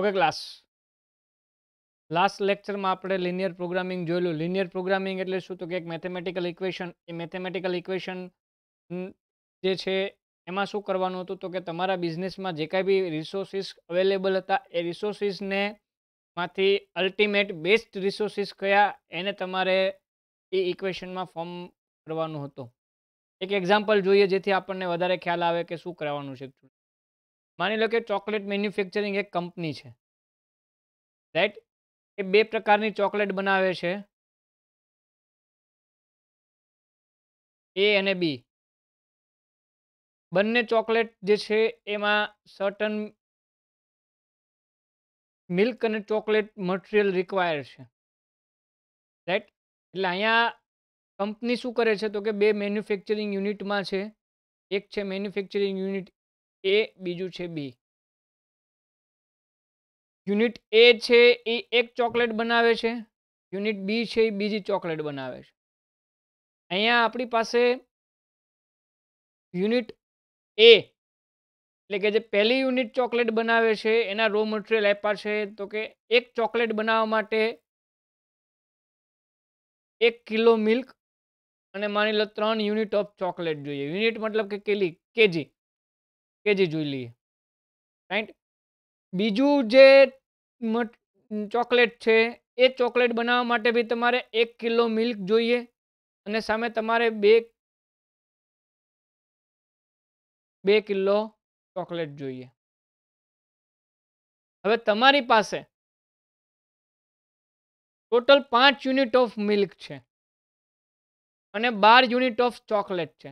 okay class last લેક્ચરમાં આપણે linear programming જોયેલું લિનિયર પ્રોગ્રામિંગ એટલે શું તો કે એક મેથેમેટિકલ ઇક્વેશન એ મેથેમેટિકલ ઇક્વેશન જે છે એમાં શું કરવાનું હતું તો કે તમારા બિઝનેસમાં જે કાંઈ બી રિસોર્સિસ અવેલેબલ હતા એ રિસોર્સિસને માંથી અલ્ટિમેટ બેસ્ટ રિસોર્સિસ કયા એને તમારે એ ઇક્વેશનમાં ફોર્મ કરવાનું હતું એક એક્ઝામ્પલ જોઈએ જેથી આપણને વધારે ખ્યાલ આવે કે શું કરવાનું છે માની લો કે ચોકલેટ મેન્યુફેક્ચરિંગ એક કંપની છે રાઈટ એ બે પ્રકારની ચોકલેટ બનાવે છે એ અને બી બંને ચોકલેટ જે છે એમાં સર્ટન મિલ્ક અને ચોકલેટ મટીરિયલ રિક્વાયર છે રાઈટ એટલે અહીંયા કંપની શું કરે છે તો કે બે મેન્યુફેક્ચરિંગ યુનિટમાં છે એક છે મેન્યુફેક્ચરિંગ યુનિટ એ બીજું છે બી યુનિટ એ છે એ એક ચોકલેટ બનાવે છે યુનિટ બી છે એ બીજી ચોકલેટ બનાવે છે અહીંયા આપણી પાસે યુનિટ એ એટલે કે જે પહેલી યુનિટ ચોકલેટ બનાવે છે એના રો મટીરિયલ આપ્યા છે તો કે એક ચોકલેટ બનાવવા માટે એક કિલો મિલ્ક અને માની લો ત્રણ યુનિટ ઓફ ચોકલેટ જોઈએ યુનિટ મતલબ કે કેલી કેજી કે જે જોઈ લઈએ રાઈટ બીજું જે ચોકલેટ છે એ ચોકલેટ બનાવવા માટે બી તમારે એક કિલો મિલ્ક જોઈએ અને સામે તમારે બે બે કિલો ચોકલેટ જોઈએ હવે તમારી પાસે ટોટલ પાંચ યુનિટ ઓફ મિલ્ક છે અને બાર યુનિટ ઓફ ચોકલેટ છે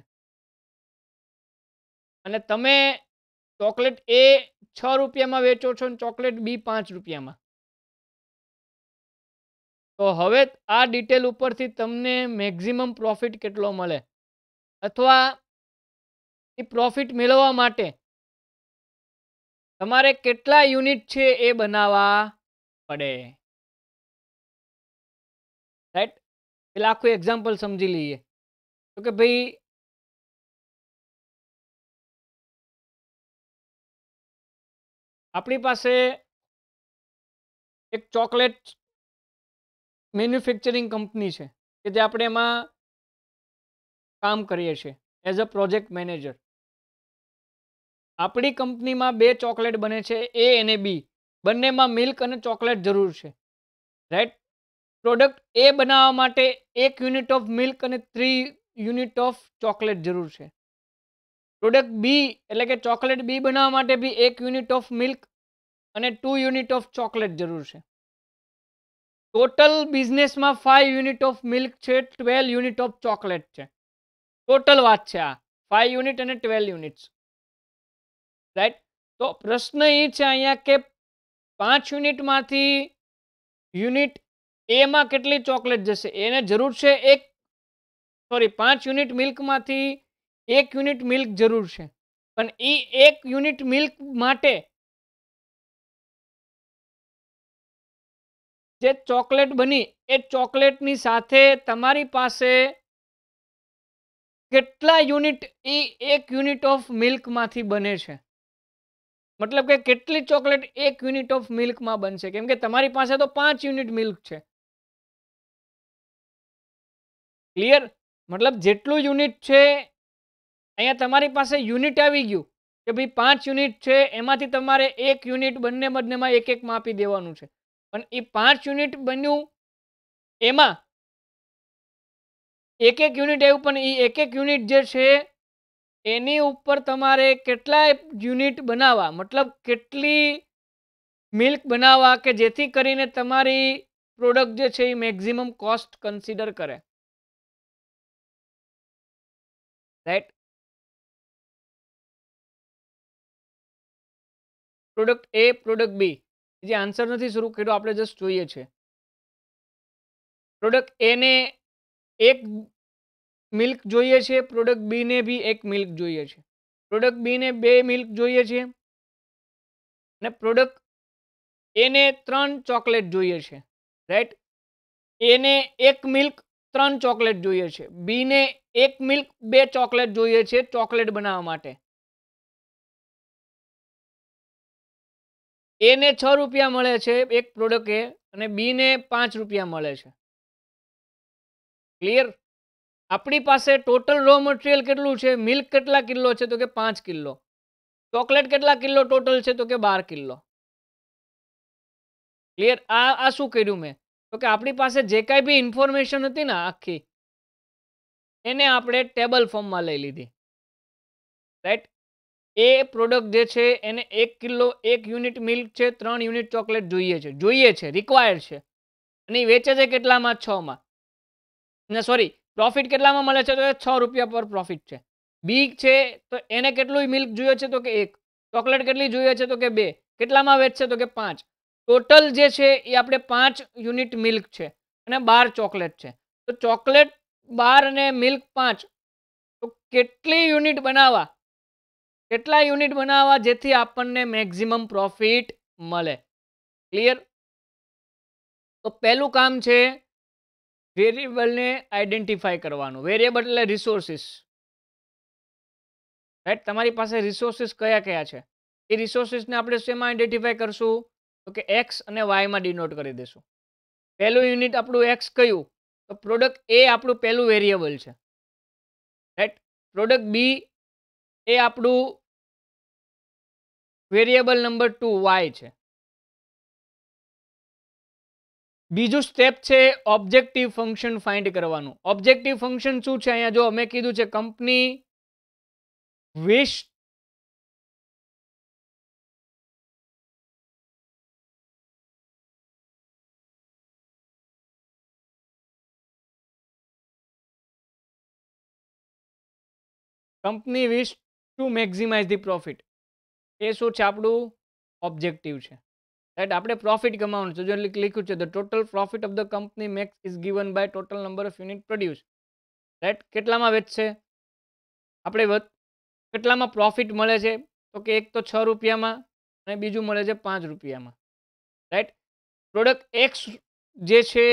અને તમે ચોકલેટ એ છ રૂપિયામાં વેચો છો અને ચોકલેટ બી પાંચ રૂપિયામાં તો હવે આ ડિટેલ ઉપરથી તમને મેક્ઝિમમ પ્રોફિટ કેટલો મળે અથવા એ પ્રોફિટ મેળવવા માટે તમારે કેટલા યુનિટ છે એ બનાવવા પડે રાઈટ પેલા આખું એક્ઝામ્પલ સમજી લઈએ તો કે ભાઈ આપણી પાસે એક ચોકલેટ મેન્યુફેક્ચરિંગ કંપની છે કે જે આપણે એમાં કામ કરીએ છીએ એઝ અ પ્રોજેક્ટ મેનેજર આપણી કંપનીમાં બે ચોકલેટ બને છે એ અને બી બંનેમાં મિલ્ક અને ચોકલેટ જરૂર છે રાઈટ પ્રોડક્ટ એ બનાવવા માટે એક યુનિટ ઓફ મિલ્ક અને થ્રી યુનિટ ઓફ ચોકલેટ જરૂર છે પ્રોડક્ટ બી એટલે કે ચોકલેટ બી બનાવવા માટે બી એક યુનિટ ઓફ મિલ્ક અને ટુ યુનિટ ઓફ ચોકલેટ જરૂર છે ટોટલ બિઝનેસમાં ફાઇવ યુનિટ ઓફ મિલ્ક છે ટ્વેલ યુનિટ ઓફ ચોકલેટ છે ટોટલ વાત છે આ ફાઇવ યુનિટ અને ટ્વેલ યુનિટ્સ રાઈટ તો પ્રશ્ન એ છે અહીંયા કે પાંચ યુનિટમાંથી યુનિટ એમાં કેટલી ચોકલેટ જશે એને જરૂર છે એક સોરી પાંચ યુનિટ મિલ્કમાંથી એક યુનિટ મિલ્ક જરૂર છે પણ એ એક યુનિટ મિલ્ક માટે જે ચોકલેટ બની એ ચોકલેટની સાથે તમારી પાસે કેટલા યુનિટ એ એક યુનિટ ઓફ મિલ્કમાંથી બને છે મતલબ કે કેટલી ચોકલેટ એક યુનિટ ઓફ મિલ્કમાં બનશે કેમ કે તમારી પાસે તો પાંચ યુનિટ મિલ્ક છે ક્લિયર મતલબ જેટલું યુનિટ છે અહીંયા તમારી પાસે યુનિટ આવી ગયું કે ભાઈ પાંચ યુનિટ છે એમાંથી તમારે એક યુનિટ બંને બંનેમાં એક એક માપી દેવાનું છે પણ એ પાંચ યુનિટ બન્યું એમાં એક એક યુનિટ આવ્યું પણ એ એક એક યુનિટ જે છે એની ઉપર તમારે કેટલા યુનિટ બનાવવા મતલબ કેટલી મિલ્ક બનાવવા કે જેથી કરીને તમારી પ્રોડક્ટ જે છે એ મેક્ઝિમમ કોસ્ટ કન્સિડર કરે right product A product B જે આન્સર નથી શરૂ કર્યો આપણે જસ્ટ જોઈએ છે પ્રોડક્ટ એને એક મિલ્ક જોઈએ છે પ્રોડક્ટ બીને બી એક મિલ્ક જોઈએ છે પ્રોડક્ટ બીને બે મિલ્ક જોઈએ છે અને પ્રોડક્ટ એને ત્રણ ચોકલેટ જોઈએ છે રાઈટ એને એક મિલ્ક ત્રણ ચોકલેટ જોઈએ છે બીને એક મિલ્ક બે ચોકલેટ જોઈએ છે ચોકલેટ બનાવવા માટે એને છ રૂપિયા મળે છે એક પ્રોડક્ટ એ અને બીને પાંચ રૂપિયા મળે છે ક્લિયર આપણી પાસે ટોટલ રો મટીરિયલ કેટલું છે મિલ્ક કેટલા કિલો છે તો કે પાંચ કિલો ચોકલેટ કેટલા કિલો ટોટલ છે તો કે બાર કિલો ક્લિયર આ આ શું કર્યું મેં તો કે આપણી પાસે જે કાંઈ બી ઇન્ફોર્મેશન હતી ને આખી એને આપણે ટેબલ ફોર્મમાં લઈ લીધી રાઈટ એ પ્રોડક્ટ જે છે એને એક કિલો એક યુનિટ મિલ્ક છે ત્રણ યુનિટ ચોકલેટ જોઈએ છે જોઈએ છે રિક્વાયર છે અને એ વેચે છે કેટલામાં છમાં ને સોરી પ્રોફિટ કેટલામાં મળે છે તો એ છ રૂપિયા પર પ્રોફિટ છે બી છે તો એને કેટલું મિલ્ક જોઈએ છે તો કે એક ચોકલેટ કેટલી જોઈએ છે તો કે બે કેટલામાં વેચશે તો કે પાંચ ટોટલ જે છે એ આપણે પાંચ યુનિટ મિલ્ક છે અને બાર ચોકલેટ છે તો ચોકલેટ બાર અને મિલ્ક પાંચ તો કેટલી યુનિટ બનાવવા કેટલા યુનિટ બનાવવા જેથી આપણને મેક્ઝિમમ પ્રોફિટ મળે ક્લિયર તો પહેલું કામ છે વેરિયેબલને આઈડેન્ટિફાઈ કરવાનું વેરિયેબલ એટલે રિસોર્સિસ રાઈટ તમારી પાસે રિસોર્સિસ કયા કયા છે એ રિસોર્સિસને આપણે શેમાં આઈડેન્ટિફાઈ કરશું તો કે એક્સ અને વાયમાં ડિનોટ કરી દઈશું પહેલું યુનિટ આપણું એક્સ કયું તો પ્રોડક્ટ એ આપણું પહેલું વેરિયેબલ છે રાઈટ પ્રોડક્ટ બી એ આપણું વેરિયેબલ નંબર 2 y છે બીજો સ્ટેપ છે ઓબ્જેક્ટિવ ફંક્શન ફાઇન્ડ કરવાનું ઓબ્જેક્ટિવ ફંક્શન શું છે અહિયાં જો અમે કીધું છે company west company wish to maximize the profit એ શું છે આપણું ઓબ્જેક્ટિવ છે રાઈટ આપણે પ્રોફિટ કમાવાનું છે જો લખ્યું છે the total profit of the company max is given by total number of unit produce right કેટલામાં વેચશે આપણે કેટલામાં પ્રોફિટ મળે છે તો કે એક તો છ રૂપિયામાં અને બીજું મળે છે પાંચ રૂપિયામાં રાઈટ પ્રોડક્ટ એક્સ જે છે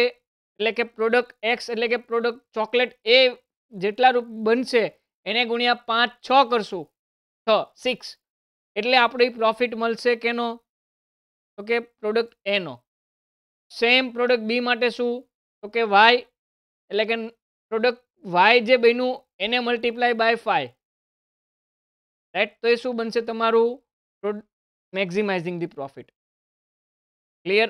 એટલે કે પ્રોડક્ટ એક્સ એટલે કે પ્રોડક્ટ ચોકલેટ એ જેટલા રૂપ બનશે એને ગુણ્યા પાંચ છ કરશું છ સિક્સ એટલે આપણે પ્રોફિટ મળશે કેનો તો કે પ્રોડક્ટ એનો સેમ પ્રોડક્ટ બી માટે શું તો કે વાય એટલે કે પ્રોડક્ટ વાય જે બન્યું એને મલ્ટીપ્લાય બાય ફાય રાઈટ તો એ શું બનશે તમારું મેક્ઝિમાઇઝિંગ ધી પ્રોફિટ ક્લિયર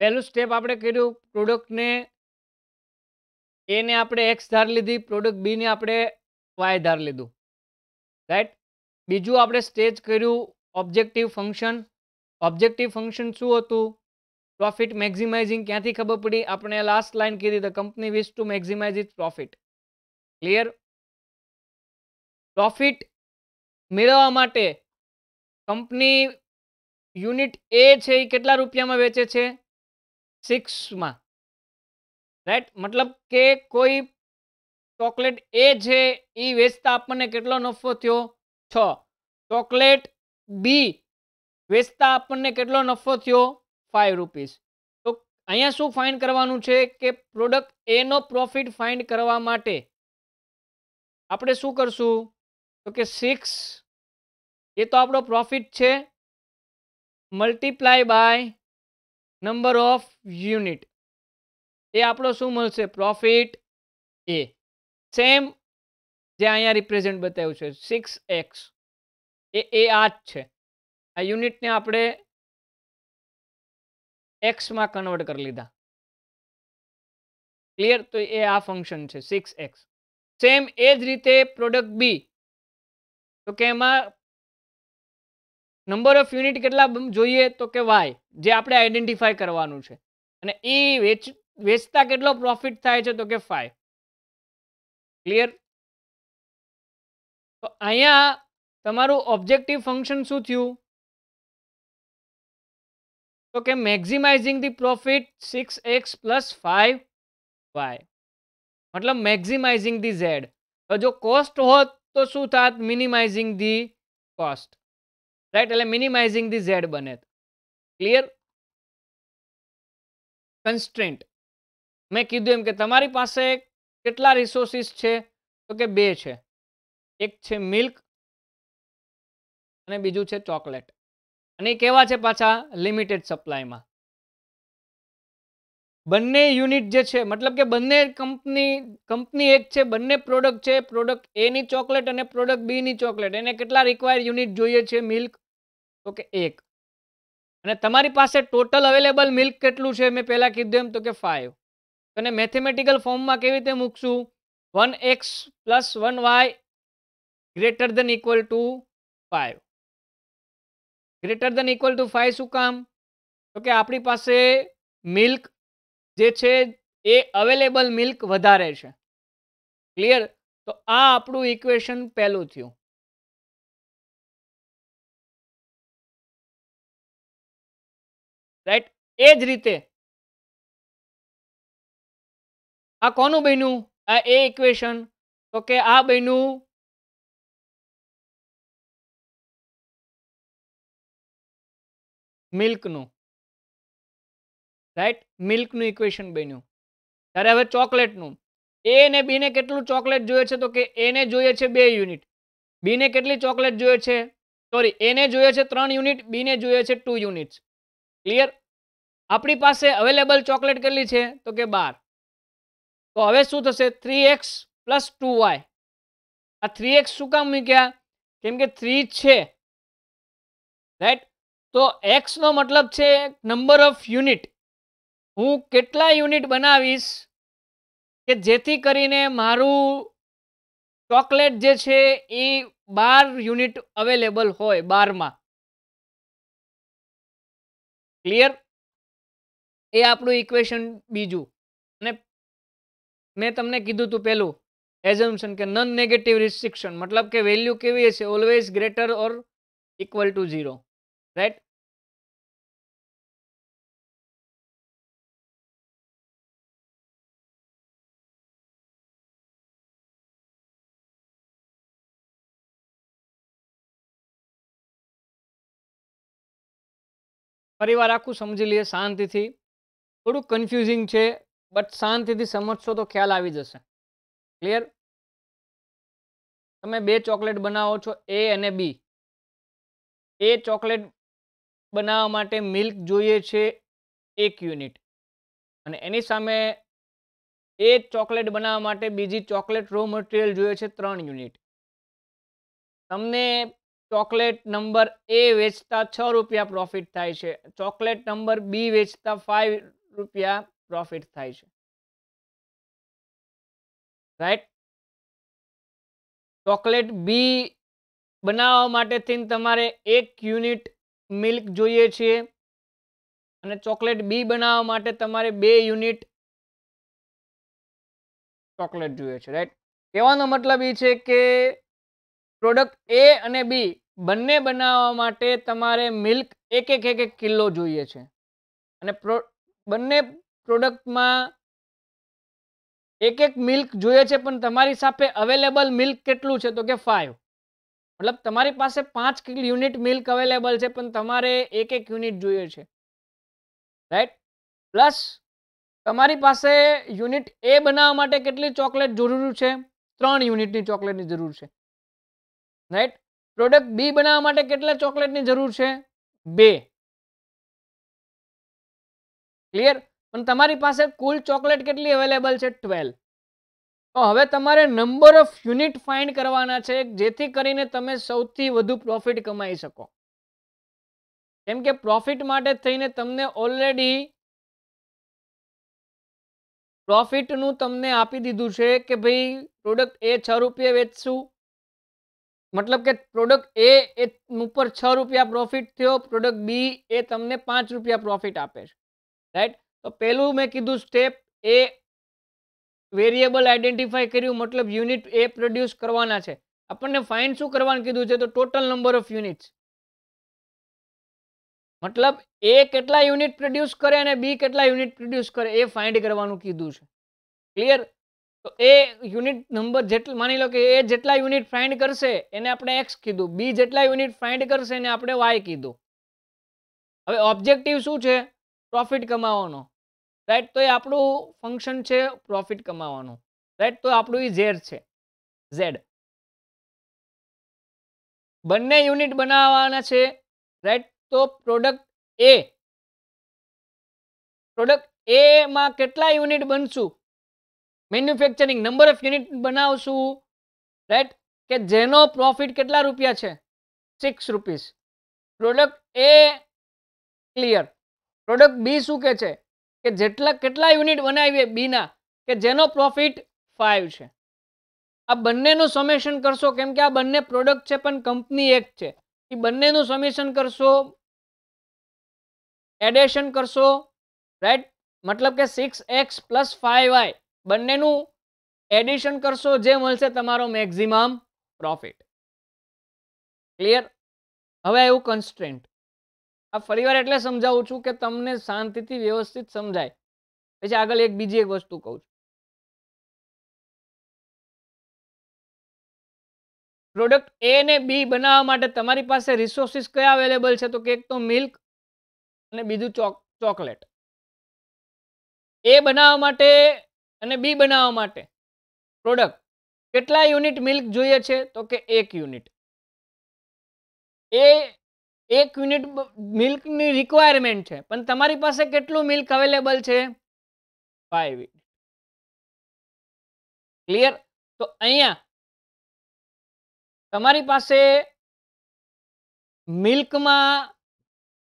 પહેલું સ્ટેપ આપણે કર્યું પ્રોડક્ટને એને આપણે એક્સ ધાર લીધી પ્રોડક્ટ બીને આપણે વાય ધાર લીધું રાઈટ બીજું આપણે સ્ટેજ કર્યું ઓબ્જેક્ટિવ ફંક્શન ઓબ્જેક્ટિવ ફંક્શન શું હતું પ્રોફિટ મેક્ઝિમાઇઝિંગ ક્યાંથી ખબર પડી આપણે લાસ્ટ લાઇન કીધી તો company wish to maximize it profit clear profit મેળવવા માટે કંપની યુનિટ એ છે એ કેટલા રૂપિયામાં વેચે છે સિક્સમાં રાઈટ મતલબ કે કોઈ ચોકલેટ એ છે એ વેચતા આપણને કેટલો નફો થયો છ ચોકલેટ બી વેચતા આપણને કેટલો નફો થયો ફાઈવ રૂપીસ તો અહીંયા શું ફાઇન્ડ કરવાનું છે કે પ્રોડક્ટ એનો પ્રોફિટ ફાઇન્ડ કરવા માટે આપણે શું કરશું તો કે સિક્સ એ તો આપણો પ્રોફિટ છે multiply by number of unit એ આપણો શું મળશે પ્રોફિટ એ સેમ જે અહીંયા રિપ્રેઝેન્ટ બતાવ્યું છે સિક્સ એક્સ એ એ આ જ છે આ યુનિટને આપણે એક્સમાં કન્વર્ટ કરી લીધા ક્લિયર તો એ આ ફંક્શન છે સિક્સ એક્સ સેમ એ જ રીતે પ્રોડક્ટ બી તો કે એમાં નંબર ઓફ યુનિટ કેટલા જોઈએ તો કે વાય જે આપણે આઈડેન્ટિફાય કરવાનું છે અને એ વેચ વેચતા કેટલો પ્રોફિટ થાય છે તો કે ફાય ક્લિયર તો અહીંયા તમારું ઓબ્જેક્ટિવ ફંક્શન શું થયું તો કે maximizing the profit six x plus five y મતલબ મેક્ઝિમાઇઝિંગ ધી ઝેડ તો જો કોસ્ટ હોત તો શું થાત મિનિમાઇઝિંગ ધી કોસ્ટ રાઈટ એટલે મિનિમાઇઝિંગ ધી ઝેડ બને ક્લિયર કન્સ્ટ્રેન્ટ મેં કીધું એમ કે તમારી પાસે કેટલા રિસોર્સિસ છે તો કે બે છે એક છે મિલ્ક અને બીજું છે ચોકલેટ અને એ કેવા છે પાછા લિમિટેડ સપ્લાયમાં બંને યુનિટ જે છે મતલબ કે બંને કંપની કંપની એક છે બંને પ્રોડક્ટ છે પ્રોડક્ટ એની ચોકલેટ અને પ્રોડક્ટ બીની ચોકલેટ એને કેટલા રિક્વાયર યુનિટ જોઈએ છે મિલ્ક તો કે એક અને તમારી પાસે ટોટલ અવેલેબલ મિલ્ક કેટલું છે મેં પહેલાં કીધું એમ તો કે ફાઇવ અને મેથેમેટિકલ ફોર્મમાં કેવી રીતે મૂકશું one x plus one y greater than equal to five greater than equal to five શું કામ તો કે આપણી પાસે મિલ્ક જે છે એ અવેલેબલ મિલ્ક વધારે છે ક્લિયર તો આ આપણું ઇક્વેશન પહેલું થયું રાઈટ એ જ રીતે આ કોનું બન્યું આ એ ઇક્વેશન તો કે આ બન્યું મિલ્કનું રાઈટ મિલ્કનું ઇક્વેશન બન્યું ત્યારે હવે ચોકલેટનું એ અને બીને કેટલું ચોકલેટ જોઈએ છે તો કે એને જોઈએ છે બે યુનિટ બીને કેટલી ચોકલેટ જોઈએ છે સોરી એને જોઈએ છે ત્રણ યુનિટ બીને જોઈએ છે ટુ યુનિટ્સ ક્લિયર આપણી પાસે અવેલેબલ ચોકલેટ કેટલી છે તો કે બાર તો હવે શું થશે three x plus two y આ થ્રી એક્સ શું કામ મૂક્યા કેમ કે થ્રી છે રાઈટ તો એક્સનો મતલબ છે નંબર ઓફ યુનિટ હું કેટલા યુનિટ બનાવીશ કે જેથી કરીને મારું ચોકલેટ જે છે એ બાર યુનિટ અવેલેબલ હોય બારમાં ક્લિયર એ આપણું ઇક્વેશન બીજું અને મેં તમને કીધું હતું પહેલું એઝમ્પશન કે નન નેગેટિવ રિસ્ટ્રિક્શન મતલબ કે વેલ્યુ કેવી હશે always greater or equal to zero right ફરીવાર આખું સમજી લઈએ શાંતિથી થોડુંક કન્ફ્યુઝિંગ છે બટ શાંતિથી સમજશો તો ખ્યાલ આવી જશે ક્લિયર તમે બે ચોકલેટ બનાવો છો એ અને બી એ ચોકલેટ બનાવવા માટે મિલ્ક જોઈએ છે એક યુનિટ અને એની સામે એ ચોકલેટ બનાવવા માટે બીજી ચોકલેટ રો મટીરિયલ જોઈએ છે ત્રણ યુનિટ તમને ચોકલેટ નંબર એ વેચતા છ રૂપિયા પ્રોફિટ થાય છે ચોકલેટ નંબર બી વેચતા ફાઈવ રૂપિયા પ્રોફિટ થાય છે રાઈટ ચોકલેટ બી બનાવવા માટે થઈને તમારે એક યુનિટ મિલ્ક જોઈએ છે અને ચોકલેટ બી બનાવવા માટે તમારે બે યુનિટ ચોકલેટ જોઈએ છે રાઈટ કહેવાનો મતલબ એ છે કે પ્રોડક્ટ એ અને બી બંને બનાવવા માટે તમારે મિલ્ક એક એક એક એક કિલો જોઈએ છે અને પ્રો બંને પ્રોડક્ટમાં એક એક મિલ્ક જોઈએ છે પણ તમારી સાથે અવેલેબલ મિલ્ક કેટલું છે તો કે ફાઇવ મતલબ તમારી પાસે પાંચ યુનિટ મિલ્ક અવેલેબલ છે પણ તમારે એક એક યુનિટ જોઈએ છે રાઈટ પ્લસ તમારી પાસે યુનિટ એ બનાવવા માટે કેટલી ચોકલેટ જરૂર છે ત્રણ યુનિટની ચોકલેટની જરૂર છે રાઈટ પ્રોડક્ટ બી બનાવવા માટે કેટલા ચોકલેટની જરૂર છે બે ક્લિયર પણ તમારી પાસે કુલ ચોકલેટ કેટલી અવેલેબલ છે ટ્વેલ્વ તો હવે તમારે નંબર ઓફ યુનિટ ફાઇન્ડ કરવાના છે જેથી કરીને તમે સૌથી વધુ પ્રોફિટ કમાઈ શકો કેમ કે પ્રોફિટ માટે થઈને તમને ઓલરેડી પ્રોફિટનું તમને આપી દીધું છે કે ભાઈ પ્રોડક્ટ એ છ રૂપિયા વેચશું મતલબ કે પ્રોડક્ટ એ એ ઉપર છ રૂપિયા પ્રોફિટ થયો પ્રોડક્ટ બી એ તમને પાંચ રૂપિયા પ્રોફિટ આપે છે રાઈટ તો પહેલું મેં કીધું સ્ટેપ એ વેરિયેબલ આઈડેન્ટિફાઈ કર્યું મતલબ યુનિટ એ પ્રોડ્યુસ કરવાના છે આપણને ફાઇન શું કરવાનું કીધું છે તો ટોટલ નંબર ઓફ યુનિટ મતલબ એ કેટલા યુનિટ પ્રોડ્યુસ કરે અને બી કેટલા યુનિટ પ્રોડ્યુસ કરે એ ફાઇન્ડ કરવાનું કીધું છે ક્લિયર તો એ યુનિટ નંબર જેટલા માની લો કે એ જેટલા યુનિટ ફાઇન્ડ કરશે એને આપણે એક્સ કીધું બી જેટલા યુનિટ ફાઇન્ડ કરશે એને આપણે વાય કીધું હવે ઓબ્જેક્ટિવ શું છે પ્રોફિટ કમાવાનો રાઈટ તો એ આપણું ફંક્શન છે પ્રોફિટ કમાવાનું રાઈટ તો આપણું એ ઝેર છે ઝેડ બંને યુનિટ બનાવવાના છે રાઈટ તો પ્રોડક્ટ એ પ્રોડક્ટ એમાં કેટલા યુનિટ બનશું મેન્યુફેક્ચરિંગ નંબર ઓફ યુનિટ બનાવશું રાઈટ કે જેનો પ્રોફિટ કેટલા રૂપિયા છે six rupees product A clear product B શું કહે છે કે જેટલા કેટલા યુનિટ બનાવીએ બીના કે જેનો પ્રોફિટ ફાઇવ છે આ બંનેનું સમેશન કરશો કેમ કે આ બંને પ્રોડક્ટ છે પણ કંપની એક છે એ બંનેનું સમેશન કરશો એડેશન કરશો રાઈટ મતલબ કે six x plus five y બંનેનું એડિશન કરશો જે મળશે તમારો મેક્ઝિમમ પ્રોફિટ ક્લિયર હવે એવું કન્સ્ટ્રેન્ટ આ ફરીવાર એટલે સમજાવું છું કે તમને શાંતિથી વ્યવસ્થિત સમજાય પછી આગળ એક બીજી એક વસ્તુ કહું છું પ્રોડક્ટ એ ને બી બનાવવા માટે તમારી પાસે રિસોર્સિસ કયા અવેલેબલ છે તો કેક તો મિલ્ક અને બીજું ચોક ચોકલેટ એ બનાવવા માટે અને બી બનાવવા માટે પ્રોડક્ટ કેટલા યુનિટ મિલ્ક જોઈએ છે તો કે એક યુનિટ એ એક યુનિટ મિલ્કની રિક્વાયરમેન્ટ છે પણ તમારી પાસે કેટલું મિલ્ક અવેલેબલ છે ફાઈવ ક્લિયર તો અહીંયા તમારી પાસે મિલ્કમાં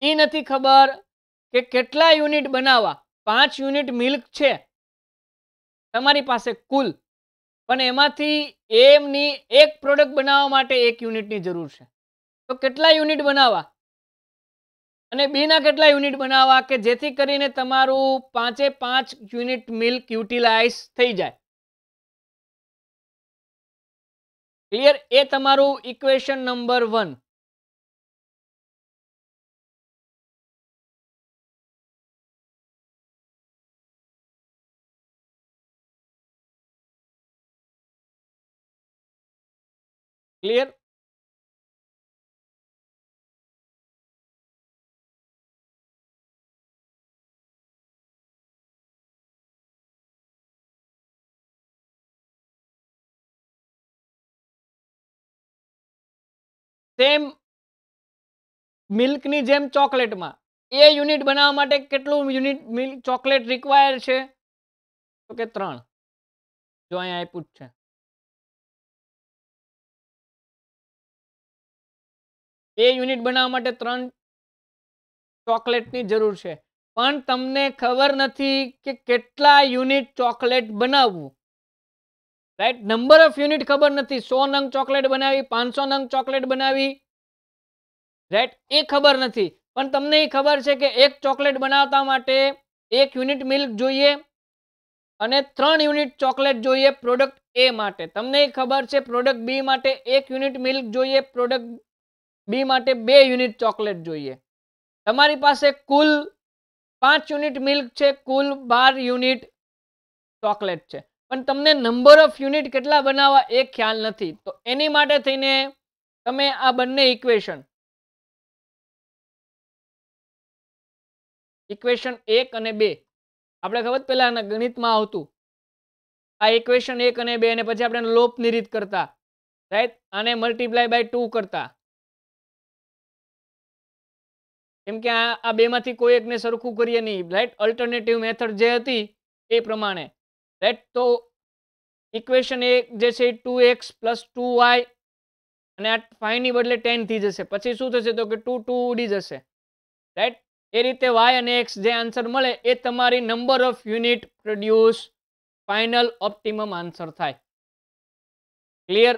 એ નથી ખબર કે કેટલા યુનિટ બનાવવા પાંચ યુનિટ મિલ્ક છે તમારી પાસે કુલ પણ એમાંથી એમની એક પ્રોડક્ટ બનાવવા માટે એક યુનિટની જરૂર છે તો કેટલા યુનિટ બનાવવા અને બીના કેટલા યુનિટ બનાવવા કે જેથી કરીને તમારું પાંચે પાંચ યુનિટ મિલ્ક યુટિલાઇઝ થઈ જાય ક્લિયર એ તમારું equation number one clear same મિલ્કની જેમ ચોકલેટમાં એ યુનિટ બનાવવા માટે કેટલું યુનિટ મિલ્ક ચોકલેટ રિક્વાયર છે તો કે ત્રણ જો અહીંયા આપ્યું જ છે તે યુનિટ બનાવવા માટે ત્રણ ચોકલેટની જરૂર છે પણ તમને ખબર નથી કે કેટલા યુનિટ ચોકલેટ બનાવવું રાઈટ નંબર ઓફ યુનિટ ખબર નથી સો નંગ ચોકલેટ બનાવી પાંચસો નંગ ચોકલેટ બનાવી રાઈટ એ ખબર નથી પણ તમને એ ખબર છે કે એક ચોકલેટ બનાવતા માટે એક યુનિટ મિલ્ક જોઈએ અને ત્રણ યુનિટ ચોકલેટ જોઈએ પ્રોડક્ટ એ માટે તમને ખબર છે પ્રોડક્ટ બી માટે એક યુનિટ મિલ્ક જોઈએ પ્રોડક્ટ બી માટે બે યુનિટ ચોકલેટ જોઈએ તમારી પાસે કુલ પાંચ યુનિટ મિલ્ક છે કુલ બાર યુનિટ ચોકલેટ છે પણ તમને નંબર ઓફ યુનિટ કેટલા બનાવવા એ ખ્યાલ નથી તો એની માટે થઈને તમે આ બંને ઇક્વેશન ઇક્વેશન એક અને બે આપણે ખબર પહેલાં ગણિતમાં આવતું આ ઇક્વેશન એક અને બે અને પછી આપણે લોપ રીત કરતા રાઈટ આને મલ્ટીપ્લાય બાય ટુ કરતા કેમ કે આ આ બેમાંથી કોઈ એકને સરખું કરીએ નહીં રાઈટ અલ્ટરનેટિવ મેથડ જે હતી એ પ્રમાણે રાઈટ તો ઇક્વેશન એક જે છે two x plus two y અને આ ફાઈવની બદલે ટેન થઈ જશે પછી શું થશે તો કે ટુ ટુ ઉડી જશે રાઈટ એ રીતે વાય અને એક્સ જે આન્સર મળે એ તમારી number of unit produce final optimum answer થાય ક્લિયર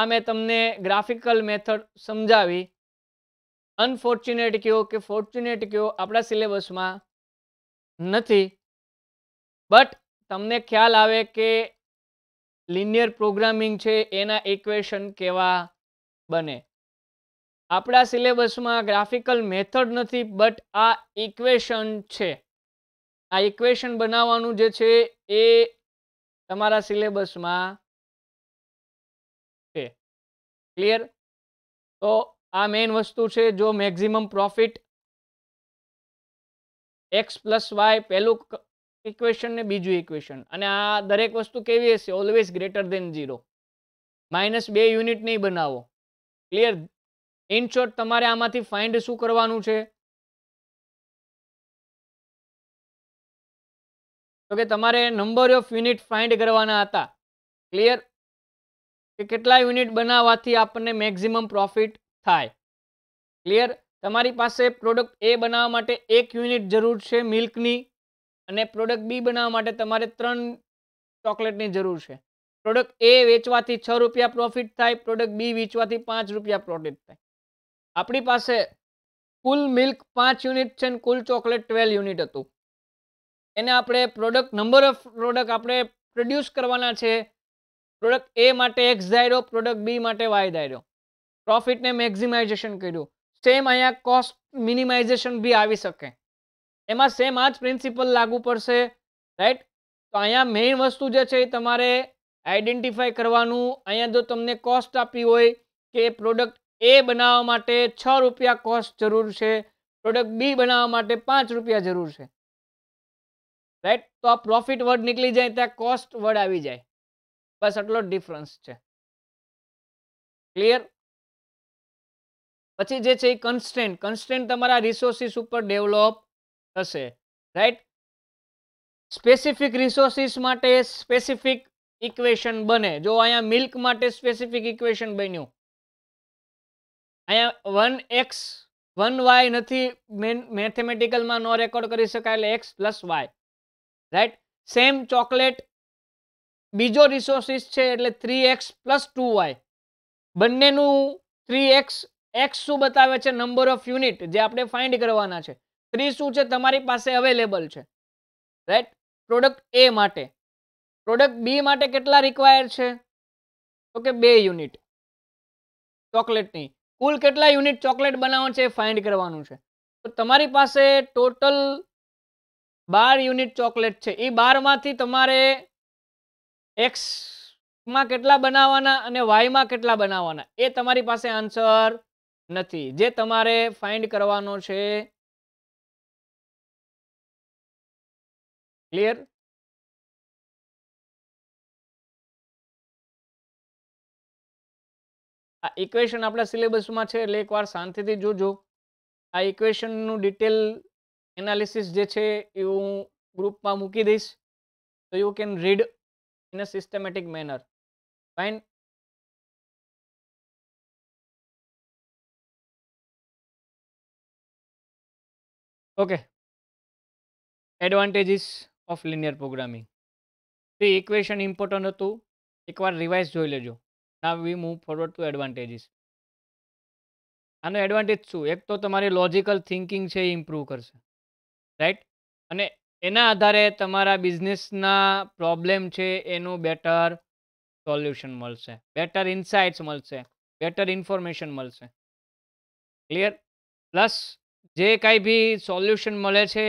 આ મેં તમને ગ્રાફિકલ મેથડ સમજાવી અનફોર્ચ્યુનેટ કયો કે ફોર્ચ્યુનેટ કયો આપણા સિલેબસમાં નથી બટ તમને ખ્યાલ આવે કે લિનિયર પ્રોગ્રામિંગ છે એના ઇક્વેશન કેવા બને આપણા સિલેબસમાં ગ્રાફિકલ મેથડ નથી બટ આ ઇક્વેશન છે આ ઇક્વેશન બનાવવાનું જે છે એ તમારા સિલેબસમાં છે ક્લિયર તો આ મેઇન વસ્તુ છે જો maximum profit x plus y પહેલું ઇક્વેશન ને બીજું ઇક્વેશન અને આ દરેક વસ્તુ કેવી હશે always greater than zero minus બે યુનિટ નહીં બનાવો ક્લિયર ઇન શોર્ટ તમારે આમાંથી ફાઇન્ડ શું કરવાનું છે તો કે તમારે નંબર ઓફ યુનિટ ફાઇન્ડ કરવાના હતા ક્લિયર કે કેટલા યુનિટ બનાવવાથી આપણને મેક્ઝિમમ પ્રોફિટ થાય ક્લિયર તમારી પાસે પ્રોડક્ટ એ બનાવવા માટે એક યુનિટ જરૂર છે મિલ્કની અને પ્રોડક્ટ બી બનાવવા માટે તમારે ત્રણ ચોકલેટની જરૂર છે પ્રોડક્ટ એ વેચવાથી છ રૂપિયા પ્રોફિટ થાય પ્રોડક્ટ બી વેચવાથી પાંચ રૂપિયા પ્રોફિટ થાય આપણી પાસે કુલ મિલ્ક પાંચ યુનિટ છે અને કુલ ચોકલેટ ટ્વેલ્વ યુનિટ હતું એને આપણે પ્રોડક્ટ નંબર ઓફ પ્રોડક્ટ આપણે પ્રોડ્યુસ કરવાના છે પ્રોડક્ટ એ માટે એક્સ ધાર્યો પ્રોડક્ટ બી માટે વાય ધાર્યો પ્રોફિટને મેક્ઝિમાઇઝેશન કર્યું સેમ અહીંયા કોસ્ટ મિનિમાઇઝેશન બી આવી શકે એમાં સેમ આ જ પ્રિન્સિપલ લાગુ પડશે રાઈટ તો અહીંયા મેઇન વસ્તુ જે છે એ તમારે આઈડેન્ટિફાઈ કરવાનું અહીંયા જો તમને કોસ્ટ આપી હોય કે પ્રોડક્ટ એ બનાવવા માટે છ રૂપિયા કોસ્ટ જરૂર છે પ્રોડક્ટ બી બનાવવા માટે પાંચ રૂપિયા જરૂર છે રાઈટ તો આ પ્રોફિટ વર્ડ નીકળી જાય ત્યાં કોસ્ટ વર્ડ આવી જાય બસ આટલો ડિફરન્સ છે ક્લિયર પછી જે છે એ કન્સ્ટેન્ટ કન્સ્ટેન્ટ તમારા રિસોર્સિસ ઉપર ડેવલપ થશે રાઈટ સ્પેસિફિક રિસોર્સિસ માટે સ્પેસિફિક ઇક્વેશન બને જો અહીંયા મિલ્ક માટે સ્પેસિફિક ઇક્વેશન બન્યું અહીંયા વન એક્સ વન વાય નથી મેથેમેટિકલમાં નો રેકોર્ડ કરી શકાય એટલે x plus y right same chocolate બીજો રિસોર્સિસ છે એટલે three x plus two y બંનેનું થ્રી એક્સ એક્સ શું બતાવે છે નંબર ઓફ યુનિટ જે આપણે ફાઇન્ડ કરવાના છે થ્રી શું છે તમારી પાસે અવેલેબલ છે રાઈટ પ્રોડક્ટ એ માટે પ્રોડક્ટ બી માટે કેટલા રિક્વાયર છે તો કે બે યુનિટ ચોકલેટની કુલ કેટલા યુનિટ ચોકલેટ બનાવવાનું છે એ ફાઇન્ડ કરવાનું છે તો તમારી પાસે ટોટલ બાર યુનિટ ચોકલેટ છે એ બારમાંથી તમારે એક્સમાં કેટલા બનાવવાના અને વાયમાં કેટલા બનાવવાના એ તમારી પાસે આન્સર નથી જે તમારે ફાઇન્ડ કરવાનો છે ક્લિયર આ ઇક્વેશન આપણા સિલેબસમાં છે એટલે એકવાર શાંતિથી જોજો આ ઇક્વેશનનું ડિટેલ એનાલિસિસ જે છે એ હું ગ્રુપમાં મૂકી દઈશ તો you can read in a systematic manner fine okay advantages of linear programming The equation important હતું એકવાર રિવાઇઝ જોઈ લેજો ના we move forward to advantages આનો એડવાન્ટેજ શું એક તો તમારી લોજિકલ થિંકિંગ છે એ ઇમ્પ્રૂવ કરશે રાઈટ અને એના આધારે તમારા બિઝનેસના પ્રોબ્લેમ છે એનું બેટર સોલ્યુશન મળશે બેટર ઇન્સાઇટ્સ મળશે બેટર ઇન્ફોર્મેશન મળશે ક્લિયર પ્લસ જે કાંઈ બી સોલ્યુશન મળે છે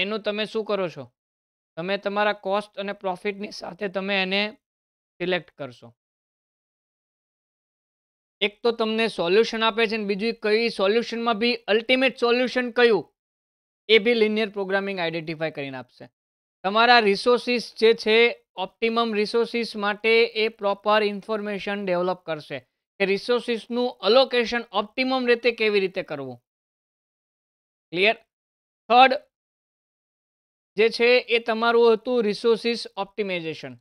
એનું તમે શું કરો છો તમે તમારા કોસ્ટ અને પ્રોફિટની સાથે તમે એને સિલેક્ટ કરશો એક તો તમને સોલ્યુશન આપે છે અને બીજું કઈ સોલ્યુશનમાં બી અલ્ટિમેટ સોલ્યુશન કયું એ બી લિનિયર પ્રોગ્રામિંગ આઈડેન્ટિફાઈ કરીને આપશે તમારા રિસોર્સિસ જે છે ઓપ્ટિમમ રિસોર્સિસ માટે એ પ્રોપર ઇન્ફોર્મેશન ડેવલપ કરશે કે રિસોર્સિસનું અલોકેશન ઓપ્ટિમમ રીતે કેવી રીતે કરવું ક્લિયર થર્ડ જે છે એ તમારું હતું રિસોર્સિસ ઓપ્ટિમાઇઝેશન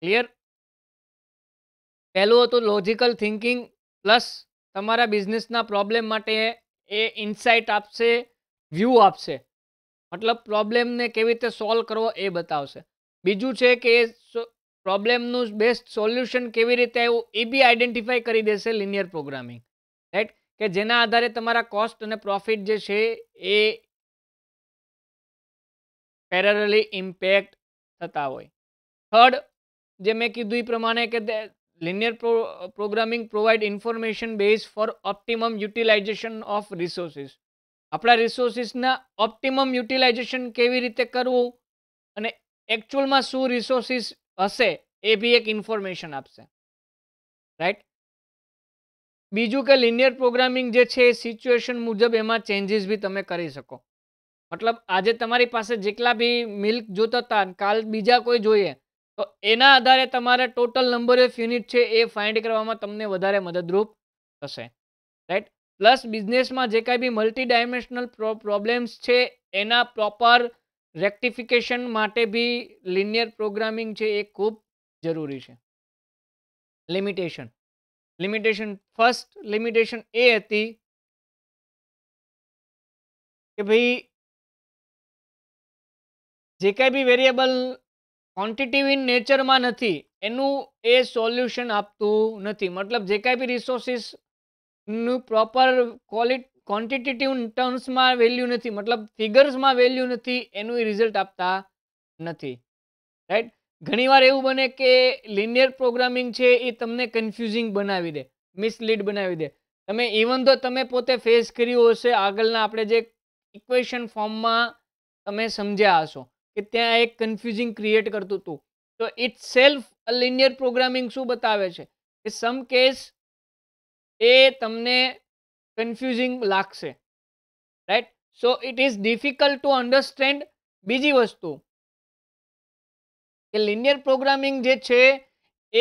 ક્લિયર પહેલું હતું લોજિકલ થિંકિંગ પ્લસ તમારા બિઝનેસના પ્રોબ્લેમ માટે એ ઇન્સાઇટ આપશે વ્યૂ આપશે મતલબ પ્રોબ્લેમને કેવી રીતે સોલ્વ કરવો એ બતાવશે બીજું છે કે પ્રોબ્લેમનું બેસ્ટ સોલ્યુશન કેવી રીતે આવ્યું એ બી આઈડેન્ટિફાઈ કરી દેશે લિનિયર પ્રોગ્રામિંગ રાઈટ કે જેના આધારે તમારા કોસ્ટ અને પ્રોફિટ જે છે એ પેરેરલી ઇમ્પેક્ટ થતા હોય થર્ડ જે મેં કીધું એ પ્રમાણે કે linear programming provide information base for optimum utilization of resources આપણા રિસોર્સિસના ઓપ્ટિમમ યુટિલાઇઝેશન કેવી રીતે કરવું અને એકચ્યુઅલમાં શું રિસોર્સિસ હશે એ બી એક ઇન્ફોર્મેશન આપશે રાઈટ બીજું કે લિનિયર પ્રોગ્રામિંગ જે છે એ સિચ્યુએશન મુજબ એમાં ચેન્જીસ બી તમે કરી શકો મતલબ આજે તમારી પાસે જેટલા બી મિલ્ક જોતા હતા કાલ બીજા કોઈ જોઈએ તો એના આધારે તમારા ટોટલ નંબર ઓફ યુનિટ છે એ ફાઇન્ડ કરવામાં તમને વધારે મદદરૂપ થશે રાઈટ પ્લસ બિઝનેસમાં જે કાંઈ બી મલ્ટી ડાયમેન્શનલ પ્રોબ્લેમ્સ છે એના પ્રોપર રેક્ટિફિકેશન માટે બી લિનિયર પ્રોગ્રામિંગ છે એ ખૂબ જરૂરી છે લિમિટેશન લિમિટેશન ફર્સ્ટ લિમિટેશન એ હતી કે ભાઈ જે કાંઈ બી વેરિયેબલ ક્વોન્ટિટીવ ઇન નેચરમાં નથી એનું એ સોલ્યુશન આપતું નથી મતલબ જે કાંઈ બી રિસોર્સિસનું પ્રોપર ક્વોલિટી ક્વોન્ટિટેટિવ ટર્મ્સમાં વેલ્યુ નથી મતલબ ફિગર્સમાં વેલ્યુ નથી એનું રિઝલ્ટ આપતા નથી રાઈટ ઘણીવાર એવું બને કે લિનિયર પ્રોગ્રામિંગ છે એ તમને કન્ફ્યુઝિંગ બનાવી દે મિસલીડ બનાવી દે તમે ઇવન તો તમે પોતે ફેસ કર્યું હશે આગળના આપણે જે ઇક્વેશન ફોર્મમાં તમે સમજ્યા હશો કે ત્યાં એક કન્ફ્યુઝિંગ ક્રિએટ કરતું હતું તો itself a linear programming શું બતાવે છે કે સમ કેસ એ તમને કન્ફ્યુઝિંગ લાગશે right so it is difficult to understand બીજી વસ્તુ કે લિનિયર પ્રોગ્રામિંગ જે છે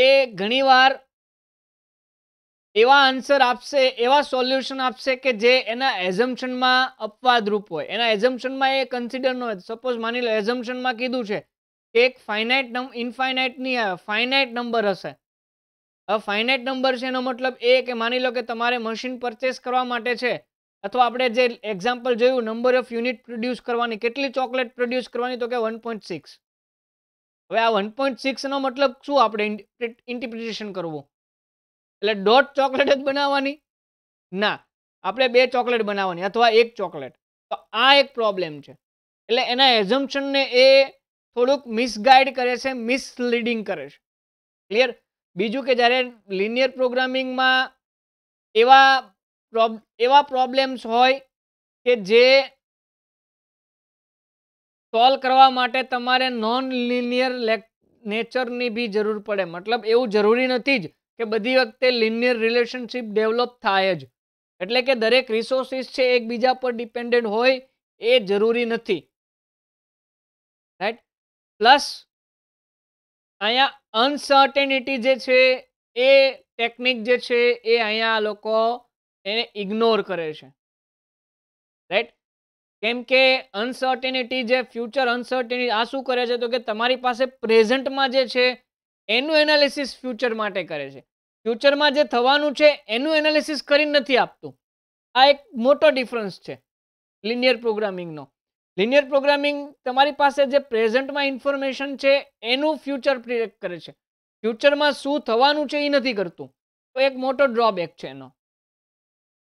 એ ઘણીવાર એવા આન્સર આપશે એવા સોલ્યુશન આપશે કે જે એના એઝમ્પશનમાં અપવાદરૂપ હોય એના એઝમ્પશનમાં એ કન્સિડર ન હોય સપોઝ માની લો એઝમ્પશનમાં કીધું છે કે એક ફાઇનાઇટ નંબર ઇનફાઇનાઇટ નહીં આવે ફાઇનાઇટ નંબર હશે હવે ફાઇનાઇટ નંબર છે એનો મતલબ એ કે માની લો કે તમારે મશીન પરચેસ કરવા માટે છે અથવા આપણે જે એક્ઝામ્પલ જોયું નંબર ઓફ યુનિટ પ્રોડ્યુસ કરવાની કેટલી ચોકલેટ પ્રોડ્યુસ કરવાની તો કે વન પોઈન્ટ સિક્સ હવે આ વન પોઈન્ટ સિક્સનો મતલબ શું આપણે ઇન્ટિપ્રિટેશન કરવું એટલે દોઢ ચોકલેટ જ બનાવવાની ના આપણે બે ચોકલેટ બનાવવાની અથવા એક ચોકલેટ તો આ એક પ્રોબ્લેમ છે એટલે એના એઝમ્પશનને એ થોડુંક મિસગાઈડ કરે છે મિસલીડિંગ કરે છે ક્લિયર બીજું કે જ્યારે લિનિયર પ્રોગ્રામિંગમાં એવા એવા પ્રોબ્લેમ્સ હોય કે જે સોલ્વ કરવા માટે તમારે નોન લિનિયર નેચરની બી જરૂર પડે મતલબ એવું જરૂરી નથી જ કે બધી વખતે લિનિયર રિલેશનશિપ ડેવલપ થાય જ એટલે કે દરેક રિસોર્સિસ છે એકબીજા પર ડિપેન્ડન્ટ હોય એ જરૂરી નથી રાઈટ પ્લસ અહીંયા અનસર્ટેનિટી જે છે એ ટેકનિક જે છે એ અહીંયા લોકો એને ઇગ્નોર કરે છે રાઈટ કેમ કે અનસર્ટેનિટી જે ફ્યુચર અનસર્ટેનિટી આ શું કરે છે તો કે તમારી પાસે પ્રેઝન્ટમાં જે છે એનું એનાલિસિસ ફ્યુચર માટે કરે છે ફ્યુચરમાં જે થવાનું છે એનું એનાલિસિસ કરી નથી આપતું આ એક મોટો ડિફરન્સ છે લિનિયર પ્રોગ્રામિંગનો લિનિયર પ્રોગ્રામિંગ તમારી પાસે જે પ્રેઝન્ટમાં ઇન્ફોર્મેશન છે એનું ફ્યુચર પ્રિડિક્ટ કરે છે ફ્યુચરમાં શું થવાનું છે એ નથી કરતું તો એક મોટો ડ્રોબેક છે એનો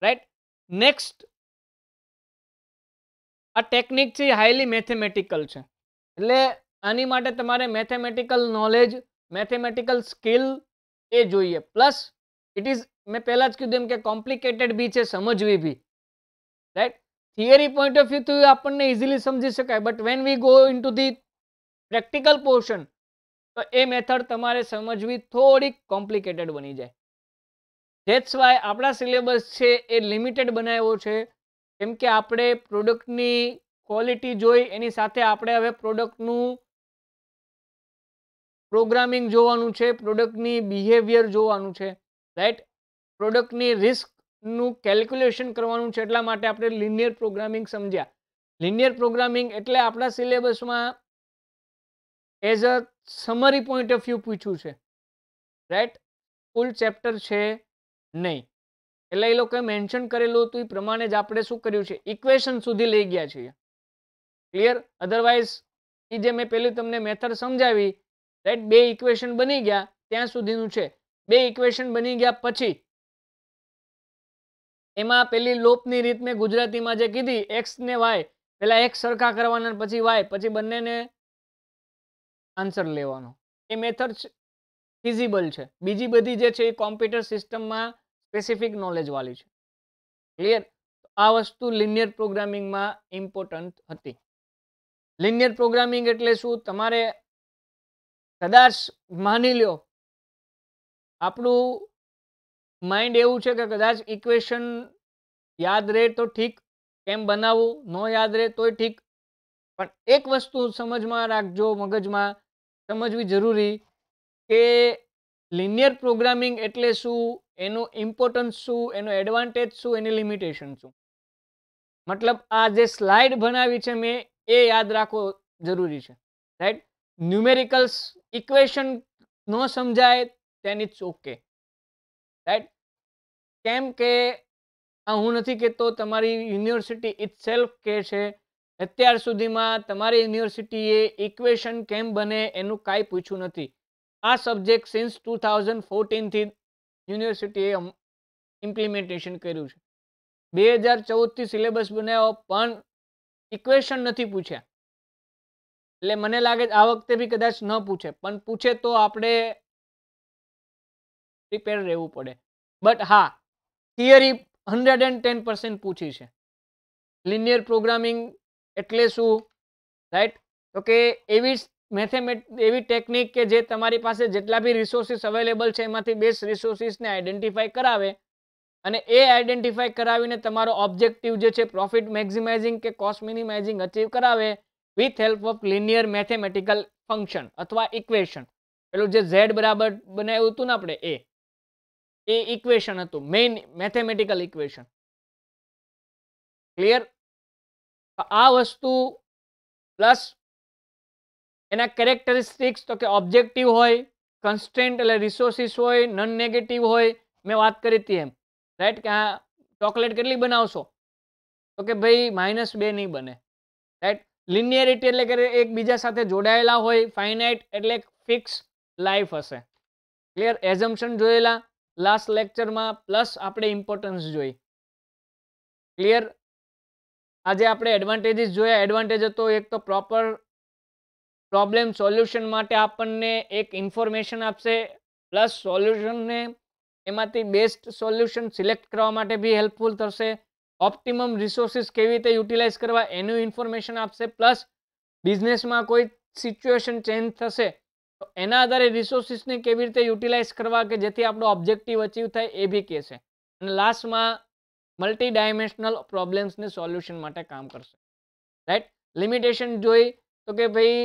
રાઈટ નેક્સ્ટ આ ટેકનિક છે હાઈલી મેથેમેટિકલ છે એટલે આની માટે તમારે મેથેમેટિકલ નોલેજ મેથેમેટિકલ સ્કિલ એ જોઈએ પ્લસ ઇટ ઇઝ મેં પહેલાં જ કીધું એમ કે કોમ્પ્લિકેટેડ બી છે સમજવી બી right theory point of view તો આપણને ઇઝીલી સમજી શકાય but when we go into the practical portion તો એ મેથડ તમારે સમજવી થોડીક કોમ્પ્લિકેટેડ બની જાય ધેટ્સ વાય આપણા સિલેબસ છે એ લિમિટેડ બનાવ્યો છે કેમ કે આપણે પ્રોડક્ટની ક્વોલિટી જોઈ એની સાથે આપણે હવે પ્રોડક્ટનું પ્રોગ્રામિંગ જોવાનું છે પ્રોડક્ટની બિહેવિયર જોવાનું છે રાઈટ પ્રોડક્ટની રિસ્કનું કેલ્ક્યુલેશન કરવાનું છે એટલા માટે આપણે લિનિયર પ્રોગ્રામિંગ સમજ્યા લિનિયર પ્રોગ્રામિંગ એટલે આપણા સિલેબસમાં as a summary point of view પૂછ્યું છે રાઈટ ફૂલ ચેપ્ટર છે નહીં એટલે એ લોકોએ મેન્શન કરેલું હતું એ પ્રમાણે જ આપણે શું કર્યું છે ઇક્વેશન સુધી લઈ ગયા છીએ ક્લિયર અધરવાઇઝ એ જે મેં પેલું તમને મેથડ સમજાવી રાઈટ બે ઇક્વેશન બની ગયા ત્યાં સુધીનું છે બે ઇક્વેશન બની ગયા પછી એમાં પેલી લોપની રીત મેં ગુજરાતીમાં જે કીધી એક્સ ને વાય પહેલાં એક્સ સરખા કરવાના પછી વાય પછી બંનેને આન્સર લેવાનો એ મેથડ ફિઝિબલ છે બીજી બધી જે છે એ કોમ્પ્યુટર સિસ્ટમમાં સ્પેસિફિક નોલેજવાળી છે ક્લિયર આ વસ્તુ લિનિયર પ્રોગ્રામિંગમાં ઇમ્પોર્ટન્ટ હતી લિનિયર પ્રોગ્રામિંગ એટલે શું તમારે કદાચ માની લ્યો આપણું માઇન્ડ એવું છે કે કદાચ ઇક્વેશન યાદ રહે તો ઠીક કેમ બનાવવું ન યાદ રહે તોય ઠીક પણ એક વસ્તુ સમજમાં રાખજો મગજમાં સમજવી જરૂરી કે લિનિયર પ્રોગ્રામિંગ એટલે શું એનો ઇમ્પોર્ટન્સ શું એનો એડવાન્ટેજ શું એની લિમિટેશન શું મતલબ આ જે સ્લાઇડ બનાવી છે મેં એ યાદ રાખવો જરૂરી છે રાઈટ ન્યુમેરિકલ્સ ઇક્વેશન ન સમજાય તેની જ ઓકે રાઈટ કેમ કે આ હું નથી કહેતો તમારી યુનિવર્સિટી ઇટ સેલ્ફ કહે છે અત્યાર સુધીમાં તમારી યુનિવર્સિટીએ ઇક્વેશન કેમ બને એનું કાંઈ પૂછ્યું નથી આ સબ્જેક્ટ સિન્સ ટુ થાઉઝન્ડ ફોર્ટીનથી યુનિવર્સિટીએ ઇમ્પ્લિમેન્ટેશન કર્યું છે બે હજાર ચૌદથી સિલેબસ બનાવ્યો પણ ઇક્વેશન નથી પૂછ્યા એટલે મને લાગે આ વખતે બી કદાચ ન પૂછે પણ પૂછે તો આપણે પ્રિપેર રહેવું પડે બટ હા theory hundred and ten percent પૂછી છે લિનિયર પ્રોગ્રામિંગ એટલે શું રાઈટ તો કે એવી મેથેમેટ એવી ટેકનિક કે જે તમારી પાસે જેટલા બી રિસોર્સિસ અવેલેબલ છે એમાંથી બેસ્ટ રિસોર્સિસને આઇડેન્ટિફાય કરાવે અને એ આઈડેન્ટિફાઈ કરાવીને તમારો ઓબ્જેક્ટિવ જે છે પ્રોફિટ મેક્ઝિમાઇઝિંગ કે કોસ્ટ મિનિમાઇઝિંગ અચીવ કરાવે with help of linear mathematical function અથવા ઇક્વેશન પેલું જે ઝેડ બરાબર બનાવ્યું હતું ને આપણે એ એ ઇક્વેશન હતું મેઇન મેથેમેટિકલ ઇક્વેશન ક્લિયર આ વસ્તુ પ્લસ એના કેરેક્ટરિસ્ટિક્સ તો કે ઓબ્જેક્ટિવ હોય કન્સ્ટેન્ટ એટલે રિસોર્સિસ હોય નન નેગેટિવ હોય મેં વાત કરી હતી એમ રાઈટ કે હા ચોકલેટ કેટલી બનાવશો તો કે ભાઈ માઇનસ બે નહીં બને રાઈટ લિનિયરિટી એટલે કે એકબીજા સાથે જોડાયેલા હોય ફાઇનાઇટ એટલે ફિક્સ લાઈફ હશે ક્લિયર એઝમ્પશન જોયેલા લાસ્ટ લેક્ચરમાં પ્લસ આપણે ઇમ્પોર્ટન્સ જોઈ ક્લિયર આજે આપણે એડવાન્ટેજીસ જોયા એડવાન્ટેજ હતો એક તો પ્રોપર પ્રોબ્લેમ સોલ્યુશન માટે આપણને એક ઇન્ફોર્મેશન આપશે પ્લસ સોલ્યુશનને એમાંથી બેસ્ટ સોલ્યુશન સિલેક્ટ કરવા માટે બી હેલ્પફુલ થશે ઓપ્ટિમમ રિસોર્સિસ કેવી રીતે યુટિલાઇઝ કરવા એનું ઇન્ફોર્મેશન આપશે પ્લસ બિઝનેસમાં કોઈ સિચ્યુએશન ચેન્જ થશે તો એના આધારે રિસોર્સિસને કેવી રીતે યુટિલાઇઝ કરવા કે જેથી આપણો ઓબ્જેક્ટિવ અચીવ થાય એ બી કહેશે અને લાસ્ટમાં મલ્ટી ડાયમેન્શનલ પ્રોબ્લેમ્સને સોલ્યુશન માટે કામ કરશે રાઈટ લિમિટેશન જોઈ તો કે ભાઈ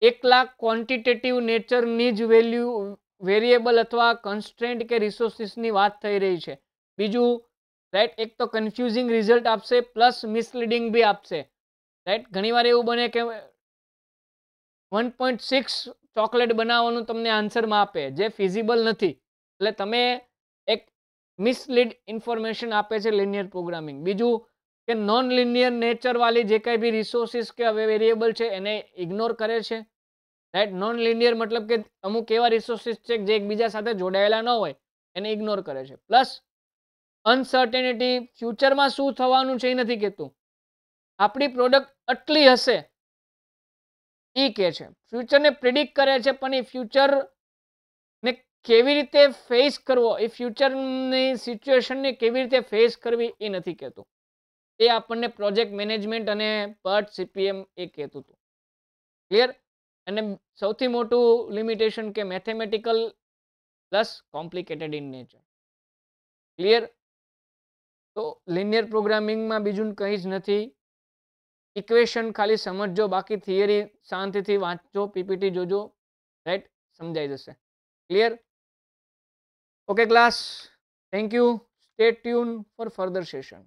એક લાખ ક્વોન્ટિટેટિવ નેચરની જ વેલ્યુ વેરિયેબલ અથવા કન્સ્ટ્રેન્ટ કે રિસોર્સિસની વાત થઈ રહી છે બીજું રાઈટ એક તો કન્ફ્યુઝિંગ રિઝલ્ટ આપશે પ્લસ મિસલીડિંગ બી આપશે રાઈટ ઘણીવાર એવું બને કે વન પોઈન્ટ સિક્સ ચોકલેટ બનાવવાનું તમને આન્સરમાં આપે જે ફિઝિબલ નથી એટલે તમે એક મિસલીડ ઇન્ફોર્મેશન આપે છે લિનિયર પ્રોગ્રામિંગ બીજું કે નોન લિનિયર નેચરવાળી જે કંઈ બી રિસોર્સિસ કે હવે વેરિયેબલ છે એને ઇગ્નોર કરે છે રાઈટ નોન લિનિયર મતલબ કે અમુક એવા રિસોર્સિસ છે જે એકબીજા સાથે જોડાયેલા ન હોય એને ઇગ્નોર કરે છે પ્લસ અનસર્ટેનિટી ફ્યુચરમાં શું થવાનું છે એ નથી કહેતું આપણી પ્રોડક્ટ આટલી હશે એ કહે છે ફ્યુચરને પ્રિડિક્ટ કરે છે પણ એ ફ્યુચરને કેવી રીતે ફેસ કરવો એ ફ્યુચરની સિચ્યુએશનને કેવી રીતે ફેસ કરવી એ નથી કહેતું એ આપણને પ્રોજેક્ટ મેનેજમેન્ટ અને પર્ટ સીપીએમ એ કહેતું હતું ક્લિયર અને સૌથી મોટું લિમિટેશન કે mathematical plus complicated in nature clear તો લિનિયર પ્રોગ્રામિંગમાં બીજું કંઈ જ નથી ઇક્વેશન ખાલી સમજજો બાકી થિયરી શાંતિથી વાંચજો પીપીટી જોજો રાઈટ સમજાઈ જશે clear okay class thank you stay tune for further session